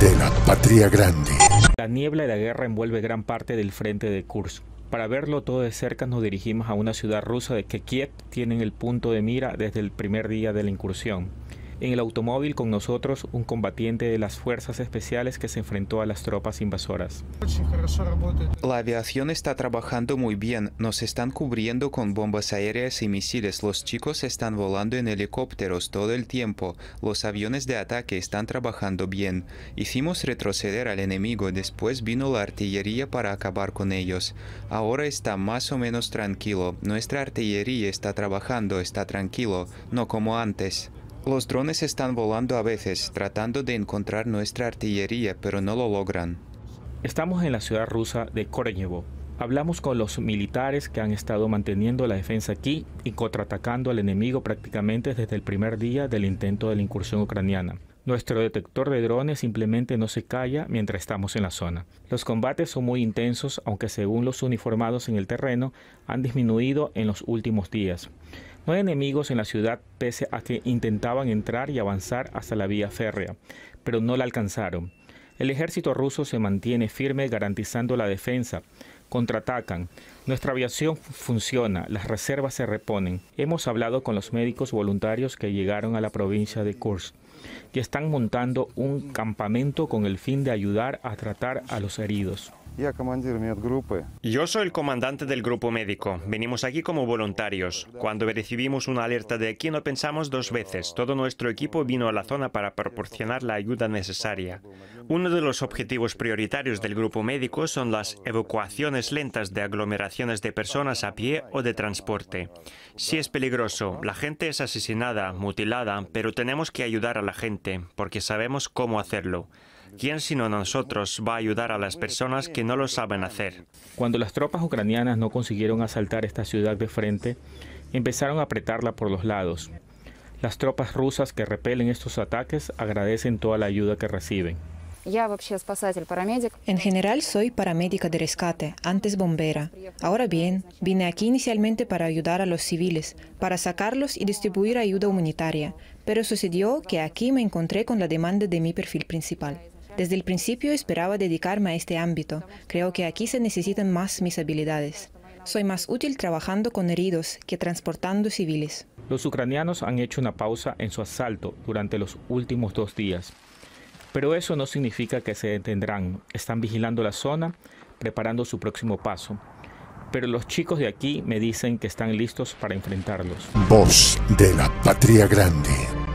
de la Patria Grande. La niebla de la guerra envuelve gran parte del frente de Kursk. Para verlo todo de cerca nos dirigimos a una ciudad rusa de que Kiev tiene el punto de mira desde el primer día de la incursión. En el automóvil con nosotros un combatiente de las fuerzas especiales que se enfrentó a las tropas invasoras. La aviación está trabajando muy bien, nos están cubriendo con bombas aéreas y misiles, los chicos están volando en helicópteros todo el tiempo, los aviones de ataque están trabajando bien. Hicimos retroceder al enemigo, después vino la artillería para acabar con ellos. Ahora está más o menos tranquilo, nuestra artillería está trabajando, está tranquilo, no como antes. Los drones están volando a veces, tratando de encontrar nuestra artillería, pero no lo logran. Estamos en la ciudad rusa de Korenevo. Hablamos con los militares que han estado manteniendo la defensa aquí y contraatacando al enemigo prácticamente desde el primer día del intento de la incursión ucraniana. Nuestro detector de drones simplemente no se calla mientras estamos en la zona. Los combates son muy intensos, aunque según los uniformados en el terreno han disminuido en los últimos días. No hay enemigos en la ciudad pese a que intentaban entrar y avanzar hasta la vía férrea, pero no la alcanzaron. El ejército ruso se mantiene firme garantizando la defensa. Contraatacan. Nuestra aviación funciona, las reservas se reponen. Hemos hablado con los médicos voluntarios que llegaron a la provincia de Kursk y están montando un campamento con el fin de ayudar a tratar a los heridos. Yo soy el comandante del grupo médico. Venimos aquí como voluntarios. Cuando recibimos una alerta de aquí no pensamos dos veces. Todo nuestro equipo vino a la zona para proporcionar la ayuda necesaria. Uno de los objetivos prioritarios del grupo médico son las evacuaciones lentas de aglomeraciones de personas a pie o de transporte. Sí es peligroso. La gente es asesinada, mutilada, pero tenemos que ayudar a la gente porque sabemos cómo hacerlo. ¿Quién sino nosotros va a ayudar a las personas que no lo saben hacer? Cuando las tropas ucranianas no consiguieron asaltar esta ciudad de frente, empezaron a apretarla por los lados. Las tropas rusas que repelen estos ataques agradecen toda la ayuda que reciben. En general soy paramédica de rescate, antes bombera. Ahora bien, vine aquí inicialmente para ayudar a los civiles, para sacarlos y distribuir ayuda humanitaria, pero sucedió que aquí me encontré con la demanda de mi perfil principal. Desde el principio esperaba dedicarme a este ámbito. Creo que aquí se necesitan más mis habilidades. Soy más útil trabajando con heridos que transportando civiles. Los ucranianos han hecho una pausa en su asalto durante los últimos dos días. Pero eso no significa que se detendrán. Están vigilando la zona, preparando su próximo paso. Pero los chicos de aquí me dicen que están listos para enfrentarlos. Voz de la Patria Grande.